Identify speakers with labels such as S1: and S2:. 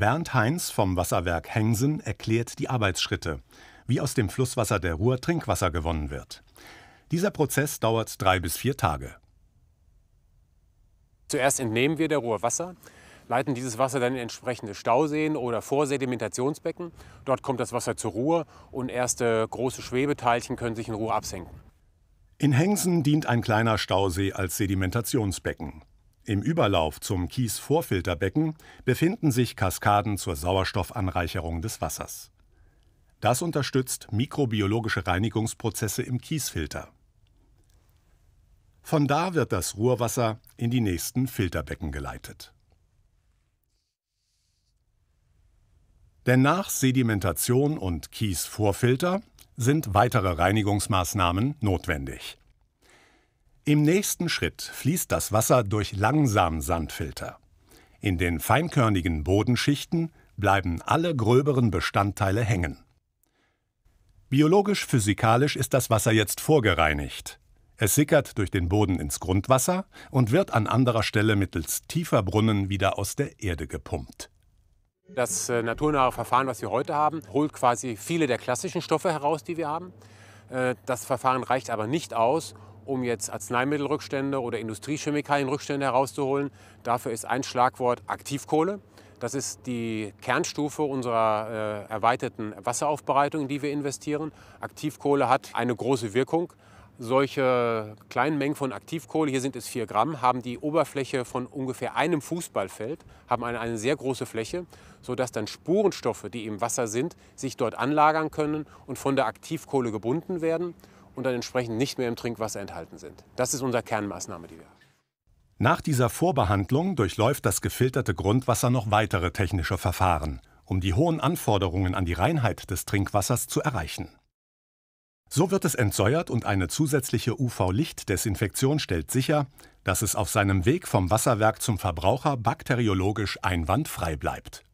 S1: Bernd Heinz vom Wasserwerk Hengsen erklärt die Arbeitsschritte, wie aus dem Flusswasser der Ruhr Trinkwasser gewonnen wird. Dieser Prozess dauert drei bis vier Tage.
S2: Zuerst entnehmen wir der Ruhr Wasser, leiten dieses Wasser dann in entsprechende Stauseen oder Vorsedimentationsbecken. Dort kommt das Wasser zur Ruhe und erste große Schwebeteilchen können sich in Ruhe absenken.
S1: In Hengsen dient ein kleiner Stausee als Sedimentationsbecken. Im Überlauf zum Kiesvorfilterbecken befinden sich Kaskaden zur Sauerstoffanreicherung des Wassers. Das unterstützt mikrobiologische Reinigungsprozesse im Kiesfilter. Von da wird das Ruhrwasser in die nächsten Filterbecken geleitet. Denn nach Sedimentation und Kiesvorfilter sind weitere Reinigungsmaßnahmen notwendig. Im nächsten Schritt fließt das Wasser durch langsam Sandfilter. In den feinkörnigen Bodenschichten bleiben alle gröberen Bestandteile hängen. Biologisch-physikalisch ist das Wasser jetzt vorgereinigt. Es sickert durch den Boden ins Grundwasser und wird an anderer Stelle mittels tiefer Brunnen wieder aus der Erde gepumpt.
S2: Das äh, naturnahe Verfahren, was wir heute haben, holt quasi viele der klassischen Stoffe heraus, die wir haben. Äh, das Verfahren reicht aber nicht aus, um jetzt Arzneimittelrückstände oder Industriechemikalienrückstände herauszuholen. Dafür ist ein Schlagwort Aktivkohle. Das ist die Kernstufe unserer äh, erweiterten Wasseraufbereitung, in die wir investieren. Aktivkohle hat eine große Wirkung. Solche kleinen Mengen von Aktivkohle, hier sind es 4 Gramm, haben die Oberfläche von ungefähr einem Fußballfeld, haben eine, eine sehr große Fläche, sodass dann Spurenstoffe, die im Wasser sind, sich dort anlagern können und von der Aktivkohle gebunden werden und dann entsprechend nicht mehr im Trinkwasser enthalten sind. Das ist unsere Kernmaßnahme, die wir haben.
S1: Nach dieser Vorbehandlung durchläuft das gefilterte Grundwasser noch weitere technische Verfahren, um die hohen Anforderungen an die Reinheit des Trinkwassers zu erreichen. So wird es entsäuert und eine zusätzliche UV-Lichtdesinfektion stellt sicher, dass es auf seinem Weg vom Wasserwerk zum Verbraucher bakteriologisch einwandfrei bleibt.